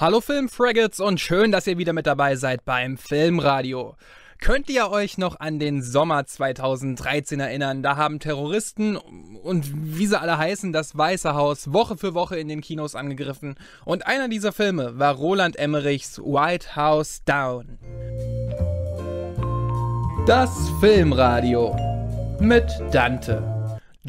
Hallo Filmfraggots und schön, dass ihr wieder mit dabei seid beim Filmradio. Könnt ihr euch noch an den Sommer 2013 erinnern? Da haben Terroristen und wie sie alle heißen, das Weiße Haus Woche für Woche in den Kinos angegriffen. Und einer dieser Filme war Roland Emmerichs White House Down. Das Filmradio mit Dante.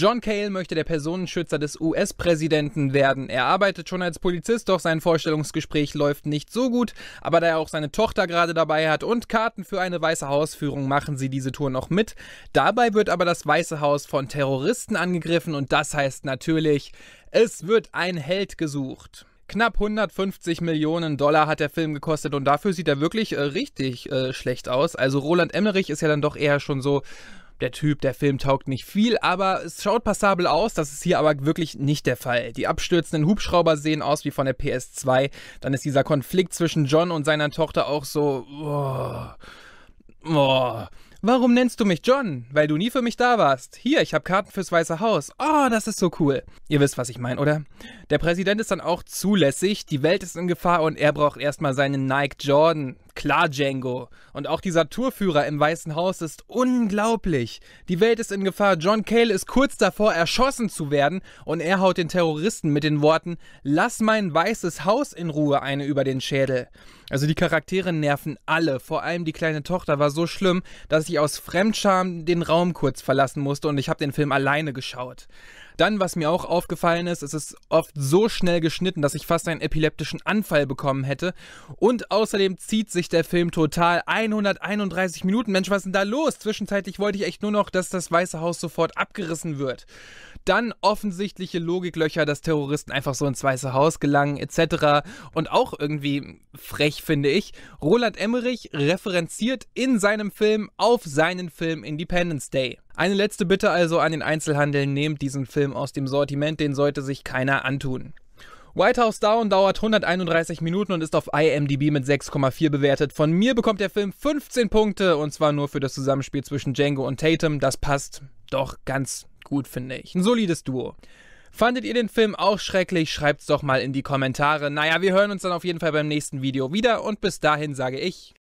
John Cale möchte der Personenschützer des US-Präsidenten werden. Er arbeitet schon als Polizist, doch sein Vorstellungsgespräch läuft nicht so gut. Aber da er auch seine Tochter gerade dabei hat und Karten für eine Weiße Hausführung, machen sie diese Tour noch mit. Dabei wird aber das Weiße Haus von Terroristen angegriffen und das heißt natürlich, es wird ein Held gesucht. Knapp 150 Millionen Dollar hat der Film gekostet und dafür sieht er wirklich äh, richtig äh, schlecht aus. Also Roland Emmerich ist ja dann doch eher schon so, der Typ, der Film taugt nicht viel, aber es schaut passabel aus. Das ist hier aber wirklich nicht der Fall. Die abstürzenden Hubschrauber sehen aus wie von der PS2. Dann ist dieser Konflikt zwischen John und seiner Tochter auch so. Oh, oh. Warum nennst du mich John? Weil du nie für mich da warst. Hier, ich habe Karten fürs Weiße Haus. Oh, das ist so cool. Ihr wisst, was ich meine, oder? Der Präsident ist dann auch zulässig, die Welt ist in Gefahr und er braucht erstmal seinen Nike Jordan. Klar, Django. Und auch dieser Tourführer im Weißen Haus ist unglaublich. Die Welt ist in Gefahr. John Cale ist kurz davor, erschossen zu werden. Und er haut den Terroristen mit den Worten: Lass mein Weißes Haus in Ruhe eine über den Schädel. Also die Charaktere nerven alle. Vor allem die kleine Tochter war so schlimm, dass ich aus Fremdscham den Raum kurz verlassen musste und ich habe den Film alleine geschaut. Dann, was mir auch aufgefallen ist, es ist oft so schnell geschnitten, dass ich fast einen epileptischen Anfall bekommen hätte. Und außerdem zieht sich der Film total 131 Minuten. Mensch, was ist denn da los? Zwischenzeitlich wollte ich echt nur noch, dass das Weiße Haus sofort abgerissen wird. Dann offensichtliche Logiklöcher, dass Terroristen einfach so ins Weiße Haus gelangen, etc. Und auch irgendwie frech finde ich. Roland Emmerich referenziert in seinem Film auf seinen Film Independence Day. Eine letzte Bitte also an den Einzelhandel, nehmt diesen Film aus dem Sortiment, den sollte sich keiner antun. White House Down dauert 131 Minuten und ist auf IMDb mit 6,4 bewertet. Von mir bekommt der Film 15 Punkte und zwar nur für das Zusammenspiel zwischen Django und Tatum. Das passt doch ganz gut, finde ich. Ein solides Duo. Fandet ihr den Film auch schrecklich? Schreibt's doch mal in die Kommentare. Naja, wir hören uns dann auf jeden Fall beim nächsten Video wieder und bis dahin sage ich.